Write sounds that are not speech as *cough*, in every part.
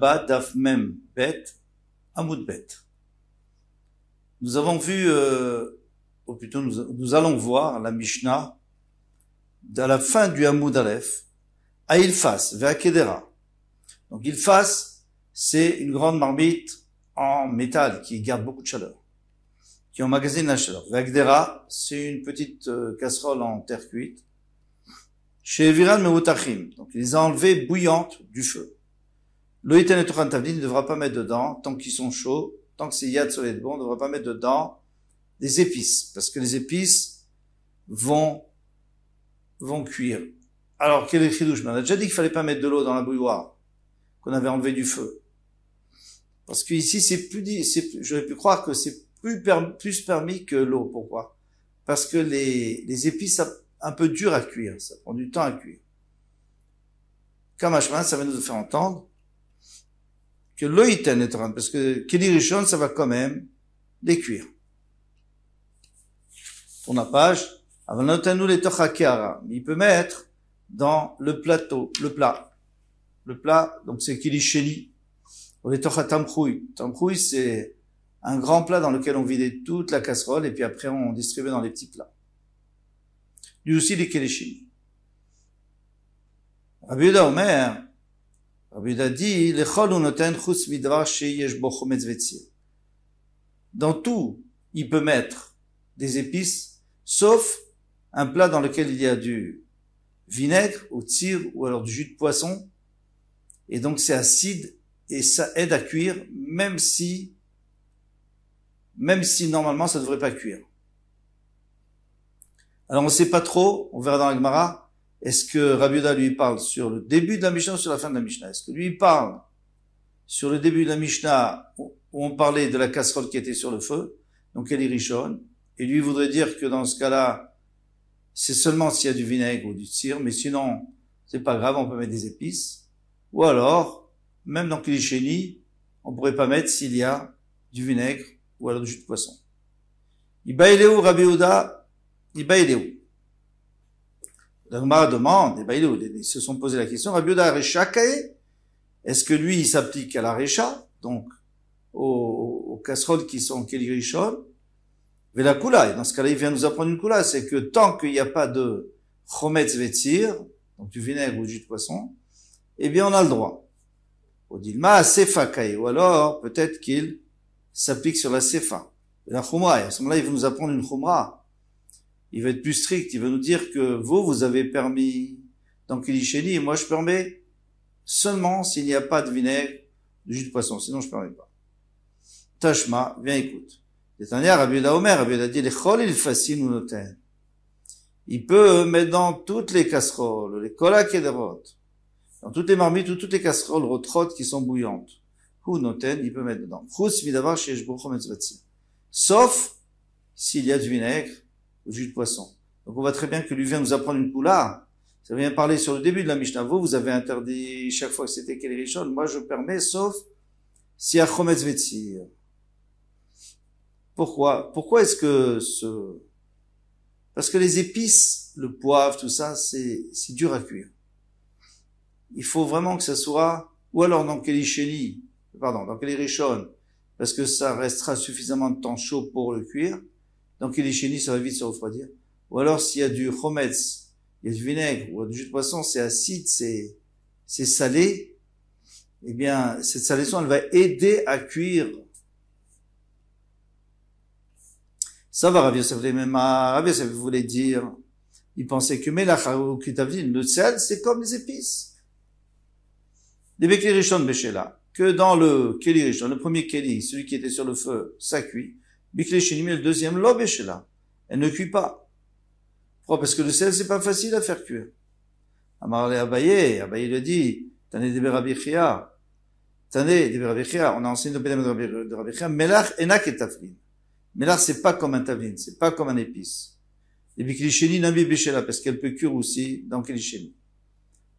Bet Nous avons vu, euh, oh ou plutôt nous, allons voir la Mishnah à la fin du Hamoud Aleph, à Ilfas, vers Kedera. Donc Ilfas, c'est une grande marmite en métal qui garde beaucoup de chaleur, qui emmagasine la chaleur. Vers c'est une petite euh, casserole en terre cuite. Chez Viral donc il les a enlevées bouillantes du feu ne devra pas mettre dedans, tant qu'ils sont chauds, tant que c'est de Soleil bon, ne devra pas mettre dedans des épices, parce que les épices vont, vont cuire. Alors, quel est le chidouche On a déjà dit qu'il fallait pas mettre de l'eau dans la bouilloire, qu'on avait enlevé du feu. Parce qu'ici, c'est plus, j'aurais pu croire que c'est plus, permis, que l'eau. Pourquoi Parce que les, les épices, sont un peu dur à cuire, ça prend du temps à cuire. chemin ça va nous faire entendre que est rare parce que Richon, ça va quand même cuire. Pour la page, les le tochakiara, il peut mettre dans le plateau, le plat. Le plat, donc c'est Chéli. ou le Tochatamchouy. Tamchouy, c'est un grand plat dans lequel on vidait toute la casserole et puis après on distribuait dans les petits plats. Lui aussi, les Kelisheni. Rabbi Omer, dans tout, il peut mettre des épices, sauf un plat dans lequel il y a du vinaigre, ou tir, ou alors du jus de poisson. Et donc c'est acide et ça aide à cuire, même si, même si normalement ça devrait pas cuire. Alors on sait pas trop, on verra dans la Gemara, est-ce que Rabbi lui parle sur le début de la Mishnah ou sur la fin de la Mishnah Est-ce que lui parle sur le début de la Mishnah où on parlait de la casserole qui était sur le feu, donc elle est richonne, et lui voudrait dire que dans ce cas-là, c'est seulement s'il y a du vinaigre ou du cire, mais sinon, c'est pas grave, on peut mettre des épices. Ou alors, même dans Kilichéni, on pourrait pas mettre s'il y a du vinaigre ou alors du jus de poisson. Iba Rabbi la demande, et ben, ils se sont posé la question, Rabbi est-ce que lui, il s'applique à la Recha, donc aux, casseroles qui sont en mais la Kula, et dans ce cas-là, il vient nous apprendre une Kula, c'est que tant qu'il n'y a pas de Chometz Vetir, donc du vinaigre ou du jus de poisson, eh bien, on a le droit. Au Dilma, ou alors, peut-être qu'il s'applique sur la Sefa. La chumra et à ce moment-là, il veut nous apprendre une chumra il va être plus strict, il va nous dire que vous, vous avez permis dans Kilicheni, et moi je permets seulement s'il n'y a pas de vinaigre, de jus de poisson, sinon je ne permets pas. Tashma, viens écoute. il Il peut euh, mettre dans toutes les casseroles, les kolak et les dans toutes les marmites ou toutes les casseroles rotrotes qui sont bouillantes. Ou noten, il peut mettre dedans. Sauf s'il y a du vinaigre jus de poisson. Donc on voit très bien que lui vient nous apprendre une poula. Ça vient parler sur le début de la Mishnah. Vous, avez interdit chaque fois que c'était quel Moi, je permets, sauf si Achometz Vetzir. Pourquoi Pourquoi est-ce que ce... Parce que les épices, le poivre, tout ça, c'est dur à cuire. Il faut vraiment que ça soit... Ou alors dans Kelly pardon, dans Kelly Parce que ça restera suffisamment de temps chaud pour le cuire. Donc il est chéni, ça va vite se refroidir. Ou alors s'il y a du chometz, il y a du vinaigre, ou du jus de poisson, c'est acide, c'est, c'est salé, eh bien, cette salaison, elle va aider à cuire. Ça va, Rav Yosef, même ah, Rav Yosef voulait dire, il pensait que mais ou Kitavdin, le sel, c'est comme les épices. Les Bekli que dans le Keli dans le premier Keli, celui qui était sur le feu, ça cuit met le deuxième lobe Elle ne cuit pas. Pourquoi Parce que le sel, c'est pas facile à faire cuire. Amarle Abaye, Abaye le dit, Tane de Berabichia, Tane de Berabichia, on a enseigné le de Rabichia, Melach enak et taflin. Melach, c'est pas comme un taflin, c'est pas comme un épice. Et Biklichini n'a Bichela, parce qu'elle peut cuire aussi dans Klichini.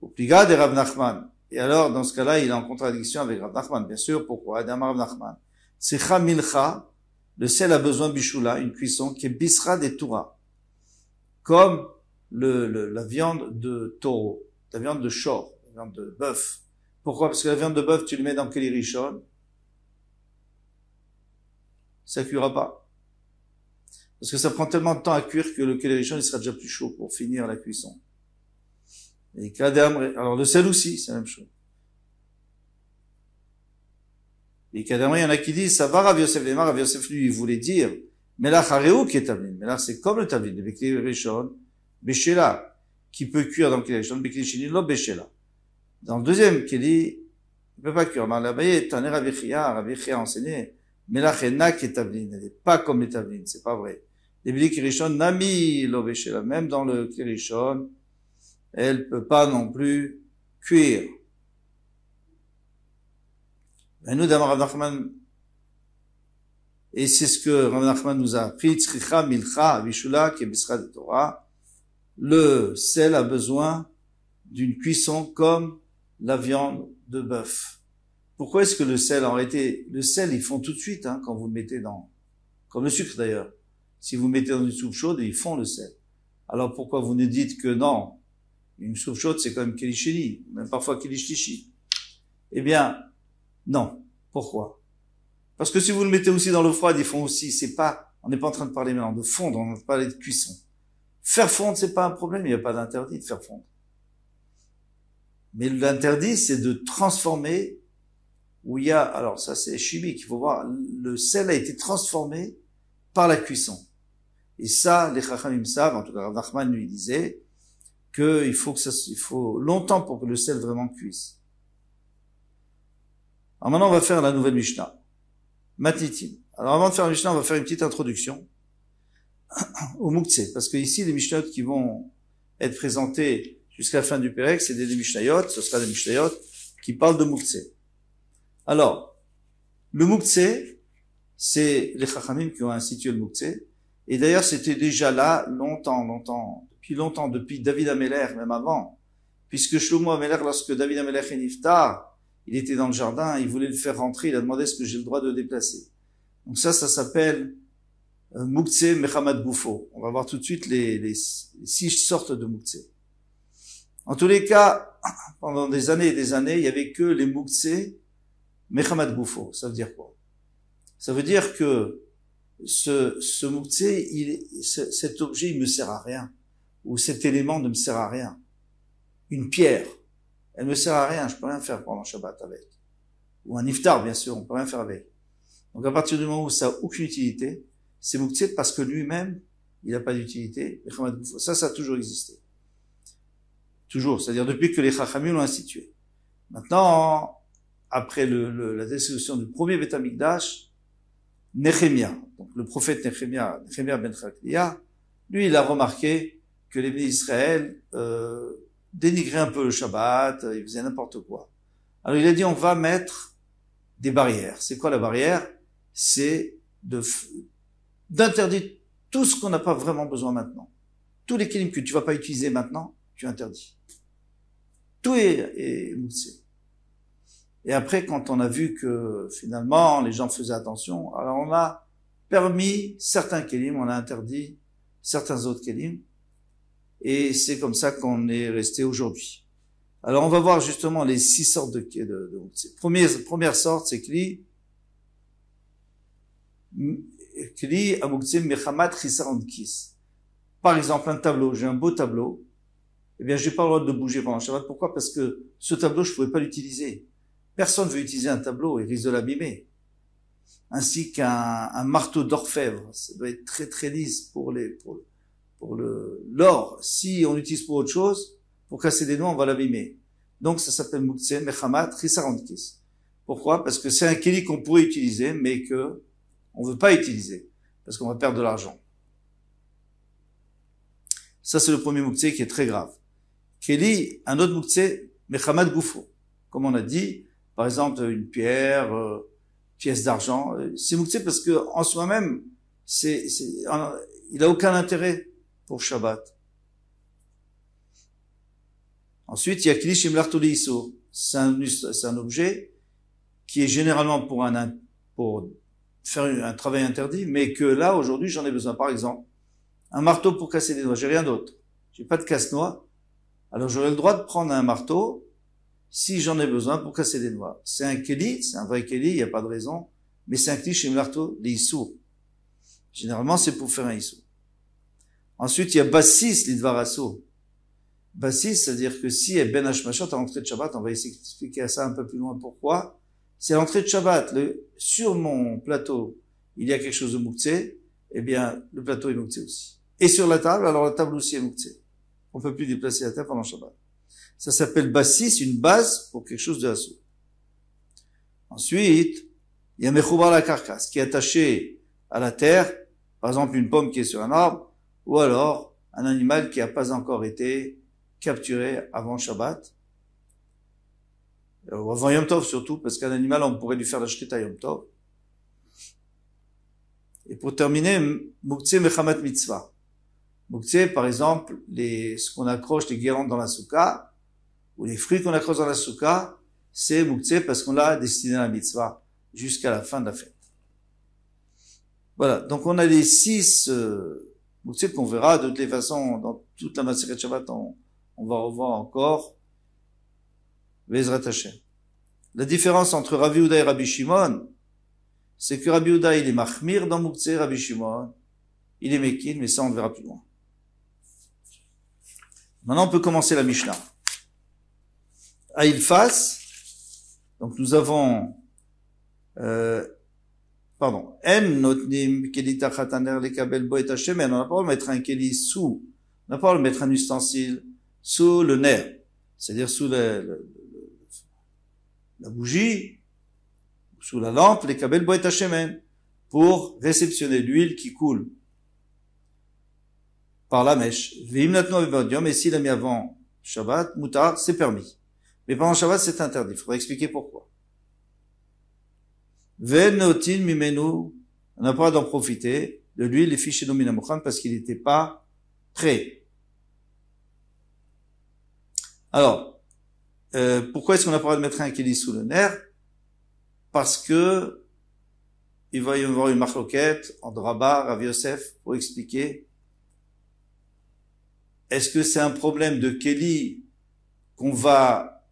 Au pliga de Rav Nachman. Et alors, dans ce cas-là, il est en contradiction avec Rav Nachman, bien sûr. Pourquoi? D'Amar Rav Nachman. C'est milcha, le sel a besoin bichoula une cuisson qui est des Torah, comme le, la viande de taureau, la viande de chor, la viande de bœuf. Pourquoi Parce que la viande de bœuf, tu le mets dans le Ça cuira pas. Parce que ça prend tellement de temps à cuire que le kelirichon, il sera déjà plus chaud pour finir la cuisson. Et alors le sel aussi, c'est la même chose. Et carrément, il y en a qui disent, ça va Rav Yosef Lemar, Rav Yosef lui, il voulait dire, mais là, Hareu qui est mais là c'est comme le Tavlin, le Bekli Rishon, Beshela, qui peut cuire dans le Bekli Rishon, Bekli Shinin, Dans le deuxième qui dit, il ne peut pas cuire. Mais là-bas, est Rav Yechia, Rav Yechia mais enseigné, Melach qui est tablin, elle est pas comme le c'est pas vrai. Les Bekli Rishon, Nami, lo Beshela, même dans le Bekli Rishon, elle peut pas non plus cuire. Ben, nous et c'est ce que Rav Nachman nous a appris, de Torah, le sel a besoin d'une cuisson comme la viande de bœuf. Pourquoi est-ce que le sel, en réalité, le sel, ils font tout de suite, hein, quand vous le mettez dans, comme le sucre d'ailleurs. Si vous mettez dans une soupe chaude, ils font le sel. Alors pourquoi vous nous dites que non, une soupe chaude, c'est quand même kelichini, même parfois kelichichi Eh bien, non. Pourquoi Parce que si vous le mettez aussi dans l'eau froide, ils fond aussi. C'est pas, on n'est pas en train de parler maintenant de fondre, on train de cuisson. Faire fondre, c'est pas un problème. Il n'y a pas d'interdit de faire fondre. Mais l'interdit, c'est de transformer où il y a, alors ça c'est chimique, il faut voir, le sel a été transformé par la cuisson. Et ça, les Chachamim savent, en tout cas Rahman lui disait, qu'il faut que ça, il faut longtemps pour que le sel vraiment cuise. Alors maintenant, on va faire la nouvelle Mishnah. Matnitim. Alors avant de faire la Mishnah, on va faire une petite introduction *clears throat* au Mouktsé. Parce que ici, les Mishnayot qui vont être présentés jusqu'à la fin du Pérec, c'est des Mishnayot, ce sera des Mishnayot qui parlent de Mouktsé. Alors, le Mouktsé, c'est les Chachamim qui ont institué le Mouktsé. Et d'ailleurs, c'était déjà là longtemps, longtemps, depuis longtemps, depuis David Ameler, même avant. Puisque Shlomo Ameler, lorsque David Ameler est niftar, il était dans le jardin, il voulait le faire rentrer, il a demandé est-ce que j'ai le droit de le déplacer. Donc ça, ça s'appelle euh, Mouktse Mehamad Boufo. On va voir tout de suite les, les, les six sortes de Mouktse. En tous les cas, *clears throat* pendant des années et des années, il y avait que les Mouktse Mehamad Boufo. Ça veut dire quoi Ça veut dire que ce, ce il, cet objet, il me sert à rien. Ou cet élément ne me sert à rien. Une pierre, elle me sert à rien, je peux rien faire pendant Shabbat avec. Ou un iftar, bien sûr, on peut rien faire avec. Donc à partir du moment où ça n'a aucune utilité, c'est Mouktsé parce que lui-même, il n'a pas d'utilité. Ça, ça a toujours existé. Toujours, c'est-à-dire depuis que les Chachamim l'ont institué. Maintenant, après le, la destruction du premier Betamikdash, Nechemia, donc le prophète Nechemia, Nechemia ben lui, il a remarqué que les bénis d'Israël euh, dénigrer un peu le Shabbat, euh, il faisait n'importe quoi. Alors il a dit on va mettre des barrières. C'est quoi la barrière C'est de d'interdire tout ce qu'on n'a pas vraiment besoin maintenant. Tous les kélims que tu vas pas utiliser maintenant, tu interdis. Tout est, Et après, quand on a vu que finalement les gens faisaient attention, alors on a permis certains kelim on a interdit certains autres kélims et c'est comme ça qu'on est resté aujourd'hui. Alors on va voir justement les six sortes de... de, de première, première sorte, c'est Kli, Kli Mechamat Kis. Par exemple, un tableau, j'ai un beau tableau, eh bien j'ai pas le droit de bouger pendant Shabbat. Pourquoi Parce que ce tableau, je pouvais pas l'utiliser. Personne veut utiliser un tableau, il risque de l'abîmer. Ainsi qu'un marteau d'orfèvre, ça doit être très très lisse pour les... Pour, pour le l'or. Si on l'utilise pour autre chose, pour casser des noix, on va l'abîmer. Donc ça s'appelle Moukse Mechamat Risarandkis. Pourquoi Parce que c'est un Keli qu'on pourrait utiliser, mais que on veut pas utiliser, parce qu'on va perdre de l'argent. Ça, c'est le premier Moukse qui est très grave. Keli, un autre Moukse, Mechamat Goufo. Comme on a dit, par exemple, une pierre, euh, pièce d'argent, euh, c'est Moukse parce que en soi-même, c'est, il a aucun intérêt pour Shabbat. Ensuite, il y a Klishim Lartouliso. C'est un, objet qui est généralement pour, faire un travail interdit, mais que là, aujourd'hui, j'en ai besoin. Par exemple, un marteau pour casser des noix. J'ai rien d'autre. J'ai pas de casse-noix. Alors, j'aurai le droit de prendre un marteau si j'en ai besoin pour casser des noix. C'est un Kli, c'est un vrai Kli. il n'y a pas de raison, mais c'est un kli Shimlarto Marteau, Généralement, c'est pour faire un issour. Ensuite, il y a Bassis, l'Idvarasso. Bassis, c'est-à-dire que si et Ben Hashmashot à l'entrée de Shabbat, on va essayer d'expliquer ça un peu plus loin pourquoi. C'est à l'entrée de Shabbat. Le, sur mon plateau, il y a quelque chose de Mouktsé, eh bien, le plateau est Mouktsé aussi. Et sur la table, alors la table aussi est Mouktsé. On peut plus déplacer la table pendant Shabbat. Ça s'appelle Bassis, une base pour quelque chose de assaut. Ensuite, il y a Mechouba la carcasse, qui est attachée à la terre. Par exemple, une pomme qui est sur un arbre ou alors un animal qui n'a pas encore été capturé avant Shabbat, euh, ou avant Yom Tov surtout, parce qu'un animal, on pourrait lui faire la shrita Yom Tov. Et pour terminer, muktzeh Mechamat Mitzvah. Mouktse, par exemple, les, ce qu'on accroche, les guirlandes dans la souka, ou les fruits qu'on accroche dans la souka, c'est muktzeh parce qu'on l'a destiné à la mitzvah jusqu'à la fin de la fête. Voilà, donc on a les six... Euh, Moukse qu'on verra, de toutes les façons, dans toute la Masikat Shabbat, on, va revoir encore Vezratasha. La différence entre Rabbi Houda et Rabbi Shimon, c'est que Rabbi Houda, il est Mahmir dans Moukse, Rabbi Shimon, il est Mekin, mais ça, on le verra plus loin. Maintenant, on peut commencer la Mishnah. À Ilfas, donc nous avons euh, pardon, en notnim keli le kabel et On n'a pas le droit de mettre un keli sous, on n'a pas le mettre un ustensile sous le nerf, c'est-à-dire sous le, la bougie, sous la lampe, les kabel et hein, pour réceptionner l'huile qui coule par la mèche. Et s'il a mis avant Shabbat, mutar, c'est permis. Mais pendant Shabbat, c'est interdit. Il faudra expliquer pourquoi. Venotin mimenu, on n'a pas d'en profiter de lui, les fiches domina parce qu'il n'était pas prêt. Alors, euh, pourquoi est-ce qu'on n'a pas de mettre un Kelly sous le nerf Parce que il va y avoir une marloquette en Draba, à Yosef, pour expliquer. Est-ce que c'est un problème de Kelly qu'on va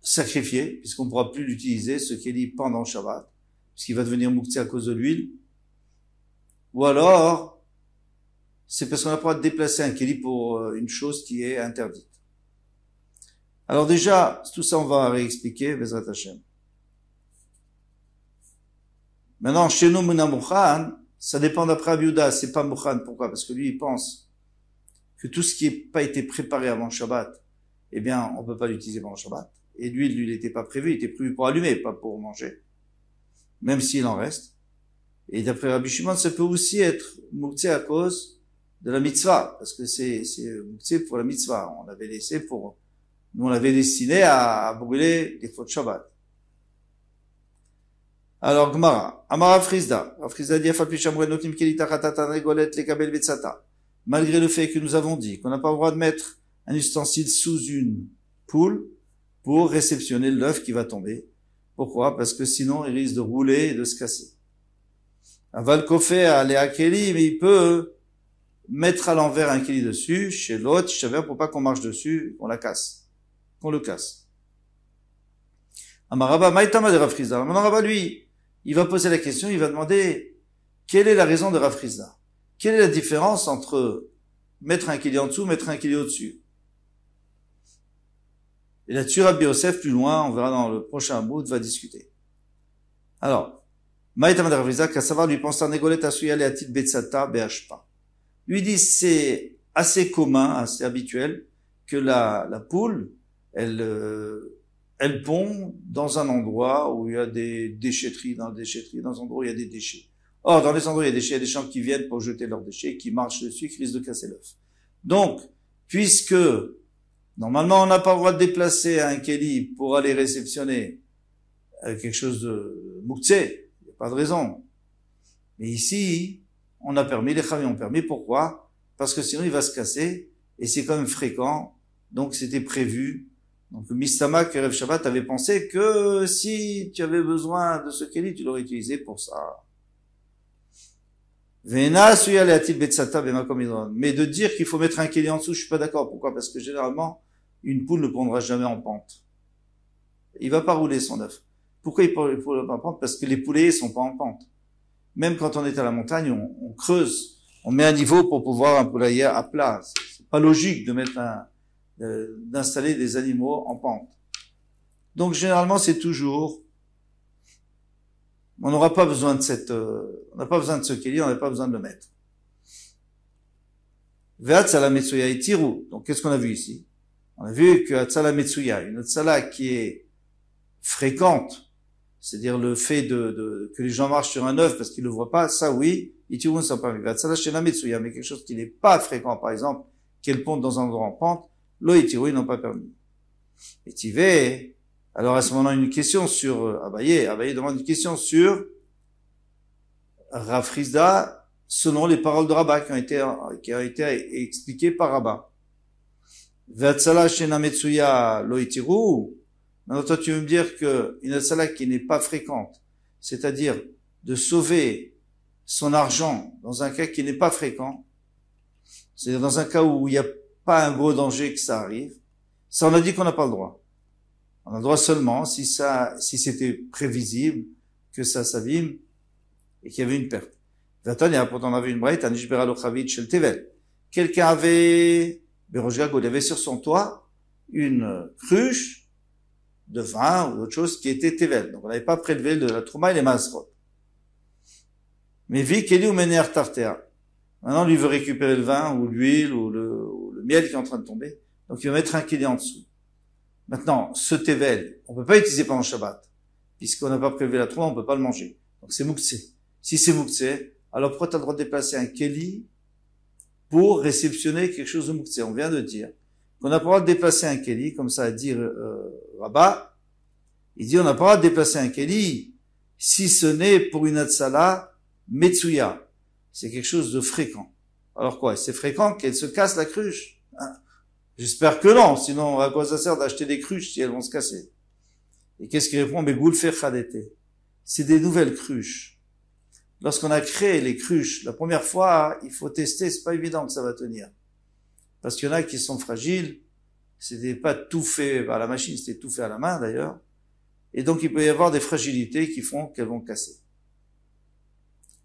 sacrifier, puisqu'on ne pourra plus l'utiliser, ce Kelly pendant Shabbat parce va devenir moukti à cause de l'huile. Ou alors, c'est parce qu'on droit de déplacer un kéli pour euh, une chose qui est interdite. Alors déjà, tout ça, on va réexpliquer, Bezrat Maintenant, chez nous, Mouna ça dépend d'après Abiouda, c'est pas Moukhan. Pourquoi Parce que lui, il pense que tout ce qui n'a pas été préparé avant le Shabbat, eh bien, on ne peut pas l'utiliser pendant le Shabbat. Et l'huile, lui, n'était pas prévu, il était prévu pour allumer, pas pour manger même s'il en reste. Et d'après Rabbi Shimon, ça peut aussi être moutier à cause de la mitzvah, parce que c'est moutier pour la mitzvah. On l'avait laissé pour, nous on l'avait destiné à, brûler les faux Shabbat. Alors, Gmara, Amara Frisda, Frisda dit, Malgré le fait que nous avons dit qu'on n'a pas le droit de mettre un ustensile sous une poule pour réceptionner l'œuf qui va tomber, pourquoi Parce que sinon, il risque de rouler et de se casser. Un valcofé à Kelly, mais il peut mettre à l'envers un keli dessus, chez l'autre, chez l'autre, pour pas qu'on marche dessus, qu'on la casse, qu'on le casse. Amaraba, Maïtama de Amaraba, lui, il va poser la question, il va demander quelle est la raison de Rafriza Quelle est la différence entre mettre un keli en dessous, mettre un keli au-dessus et là-dessus, Rabbi plus loin, on verra dans le prochain bout, va discuter. Alors, Maïta à savoir, lui pense à Négolet, à et à Tit Betsata, Lui dit, c'est assez commun, assez habituel, que la, la poule, elle, euh, elle pond dans un endroit où il y a des déchetteries, dans la déchetterie, dans un endroit où il y a des déchets. Or, dans les endroits où il y a des déchets, il y a des gens qui viennent pour jeter leurs déchets, qui marchent dessus, qui risquent de casser l'œuf. Donc, puisque Normalement, on n'a pas le droit de déplacer un keli pour aller réceptionner euh, quelque chose de Mouktsé. Il n'y a pas de raison. Mais ici, on a permis, les Khamis ont permis. Pourquoi Parce que sinon, il va se casser. Et c'est quand même fréquent. Donc, c'était prévu. Donc, Mistama Kerev Shabbat avait pensé que si tu avais besoin de ce keli, tu l'aurais utilisé pour ça. Mais de dire qu'il faut mettre un keli en dessous, je suis pas d'accord. Pourquoi Parce que généralement, une poule ne pondra jamais en pente. Il va pas rouler son œuf. Pourquoi il ne pondra pas en pente Parce que les poulaillers sont pas en pente. Même quand on est à la montagne, on, creuse, on met un niveau pour pouvoir un poulailler à plat. C'est pas logique de mettre un, d'installer des animaux en pente. Donc généralement, c'est toujours on n'aura pas besoin de cette, euh, on n'a pas besoin de ce qu'il y on n'a pas besoin de le mettre. Donc qu'est-ce qu'on a vu ici on a vu que Hatsala Metsuya, une Hatsala qui est fréquente, c'est-à-dire le fait de, que les gens marchent sur un œuf parce qu'ils le voient pas, ça oui, s'en permet Hatsala Shena Metsuya, mais quelque chose qui n'est pas fréquent, par exemple, qu'elle ponte dans un grand en pente, l'eau et ils n'ont pas permis. Et Tivé, alors à ce moment-là, une question sur euh, Abaye, Abaye demande une question sur Rafrizda, selon les paroles de Rabat qui ont été, qui ont été expliquées par Rabat. Maintenant, toi, tu veux me dire que une qui n'est pas fréquente, c'est-à-dire de sauver son argent dans un cas qui n'est pas fréquent, c'est-à-dire dans un cas où il n'y a pas un gros danger que ça arrive, ça on a dit qu'on n'a pas le droit. On a le droit seulement si ça, si c'était prévisible que ça s'abîme et qu'il y avait une perte. Pourtant, on avait une Quelqu'un avait Béroger il avait sur son toit une cruche de vin ou d'autre chose qui était Tevel. Donc on n'avait pas prélevé de la Trouma et les Masrot. Mais vi ou mener tartea. Maintenant, lui veut récupérer le vin ou l'huile ou le, miel qui est en train de tomber. Donc il va mettre un Kelly en dessous. Maintenant, ce Tevel, on ne peut pas l'utiliser pendant Shabbat. Puisqu'on n'a pas prélevé la Trouma, on ne peut pas le manger. Donc c'est Mouktsé. Si c'est Mouktsé, alors pourquoi tu as le droit de déplacer un Kelly? pour réceptionner quelque chose de Mouktsé. On vient de dire qu'on n'a pas le droit de déplacer un Kéli, comme ça à dire euh, euh Il dit on n'a pas le droit de déplacer un Kéli si ce n'est pour une Atsala Metsuya. C'est quelque chose de fréquent. Alors quoi C'est fréquent qu'elle se casse la cruche hein J'espère que non, sinon à quoi ça sert d'acheter des cruches si elles vont se casser Et qu'est-ce qu'il répond Mais Goulfer Khadete. C'est des nouvelles cruches Lorsqu'on a créé les cruches, la première fois, il faut tester, c'est pas évident que ça va tenir. Parce qu'il y en a qui sont fragiles, c'était pas tout fait par la machine, c'était tout fait à la main d'ailleurs. Et donc il peut y avoir des fragilités qui font qu'elles vont casser.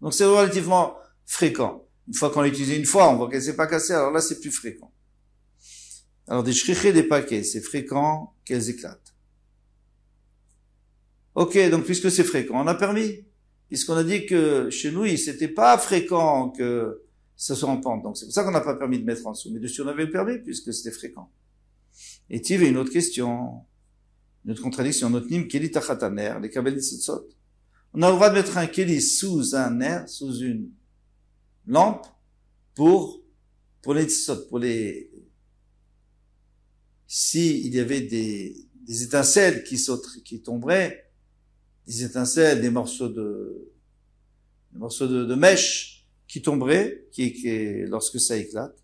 Donc c'est relativement fréquent. Une fois qu'on l'a utilisé une fois, on voit qu'elle s'est pas cassée, alors là c'est plus fréquent. Alors des des paquets, c'est fréquent qu'elles éclatent. Ok, donc puisque c'est fréquent, on a permis puisqu'on a dit que chez nous, c'était pas fréquent que ça soit en pente. Donc c'est pour ça qu'on n'a pas permis de mettre en dessous. Mais dessus, on avait le permis, puisque c'était fréquent. Et il y avait une autre question, une autre contradiction. Notre nîme, keli tachataner, les On a le droit de mettre un keli sous un air, sous une lampe, pour, pour les pour les... Si il y avait des, étincelles qui, sautent, qui tomberaient, des étincelles, des morceaux de, des morceaux de, de mèche qui tomberaient, qui, qui, lorsque ça éclate,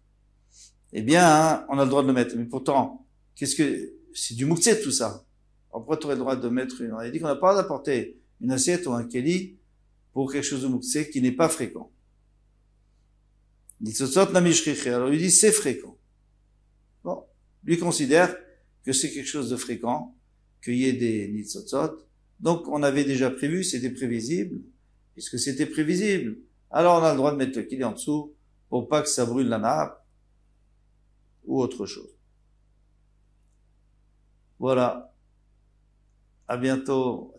eh bien, on a le droit de le mettre. Mais pourtant, qu'est-ce que, c'est du moukse tout ça. Après, tu aurais le droit de mettre une, on a dit qu'on n'a pas d'apporter une assiette ou un keli pour quelque chose de moukse qui n'est pas fréquent. Alors il dit c'est fréquent. Bon, lui considère que c'est quelque chose de fréquent, qu'il y ait des nitsotsot, donc on avait déjà prévu, c'était prévisible, puisque c'était prévisible. Alors on a le droit de mettre le kili en dessous pour pas que ça brûle la nappe ou autre chose. Voilà. À bientôt.